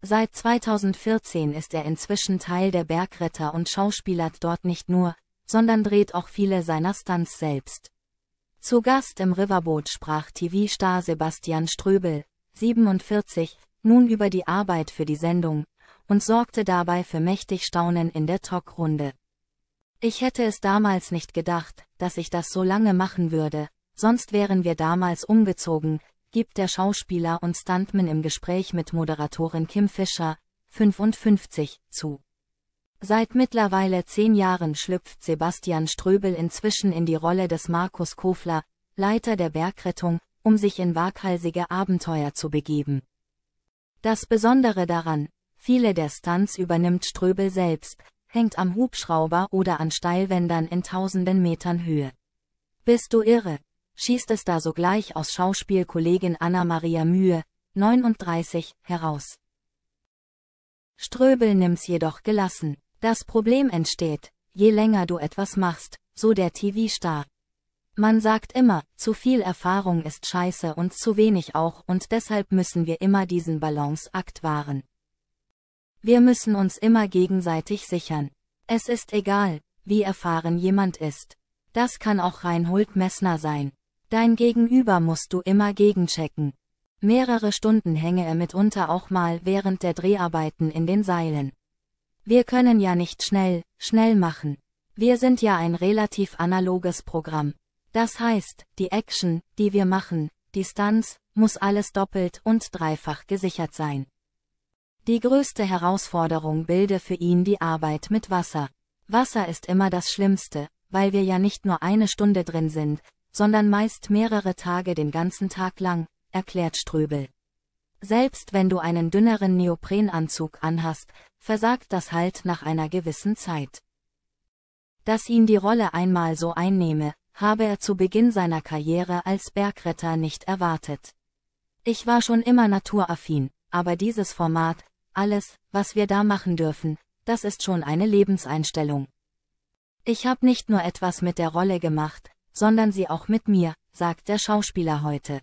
Seit 2014 ist er inzwischen Teil der Bergretter und schauspielert dort nicht nur, sondern dreht auch viele seiner Stunts selbst. Zu Gast im Riverboot sprach TV-Star Sebastian Ströbel, 47, nun über die Arbeit für die Sendung und sorgte dabei für mächtig Staunen in der Talkrunde. Ich hätte es damals nicht gedacht, dass ich das so lange machen würde, sonst wären wir damals umgezogen, gibt der Schauspieler und Stuntman im Gespräch mit Moderatorin Kim Fischer, 55, zu. Seit mittlerweile zehn Jahren schlüpft Sebastian Ströbel inzwischen in die Rolle des Markus Kofler, Leiter der Bergrettung, um sich in waghalsige Abenteuer zu begeben. Das Besondere daran, viele der Stunts übernimmt Ströbel selbst, hängt am Hubschrauber oder an Steilwändern in tausenden Metern Höhe. Bist du irre? schießt es da sogleich aus Schauspielkollegin Anna-Maria Mühe, 39, heraus. Ströbel nimmt's jedoch gelassen. Das Problem entsteht, je länger du etwas machst, so der TV-Star. Man sagt immer, zu viel Erfahrung ist scheiße und zu wenig auch und deshalb müssen wir immer diesen Balanceakt wahren. Wir müssen uns immer gegenseitig sichern. Es ist egal, wie erfahren jemand ist. Das kann auch Reinhold Messner sein. Dein Gegenüber musst du immer gegenchecken. Mehrere Stunden hänge er mitunter auch mal während der Dreharbeiten in den Seilen. Wir können ja nicht schnell, schnell machen. Wir sind ja ein relativ analoges Programm. Das heißt, die Action, die wir machen, die Stunts, muss alles doppelt und dreifach gesichert sein. Die größte Herausforderung bilde für ihn die Arbeit mit Wasser. Wasser ist immer das Schlimmste, weil wir ja nicht nur eine Stunde drin sind, sondern meist mehrere Tage den ganzen Tag lang, erklärt Ströbel. Selbst wenn du einen dünneren Neoprenanzug anhast, versagt das Halt nach einer gewissen Zeit. Dass ihn die Rolle einmal so einnehme, habe er zu Beginn seiner Karriere als Bergretter nicht erwartet. Ich war schon immer naturaffin, aber dieses Format, alles, was wir da machen dürfen, das ist schon eine Lebenseinstellung. Ich habe nicht nur etwas mit der Rolle gemacht, sondern sie auch mit mir, sagt der Schauspieler heute.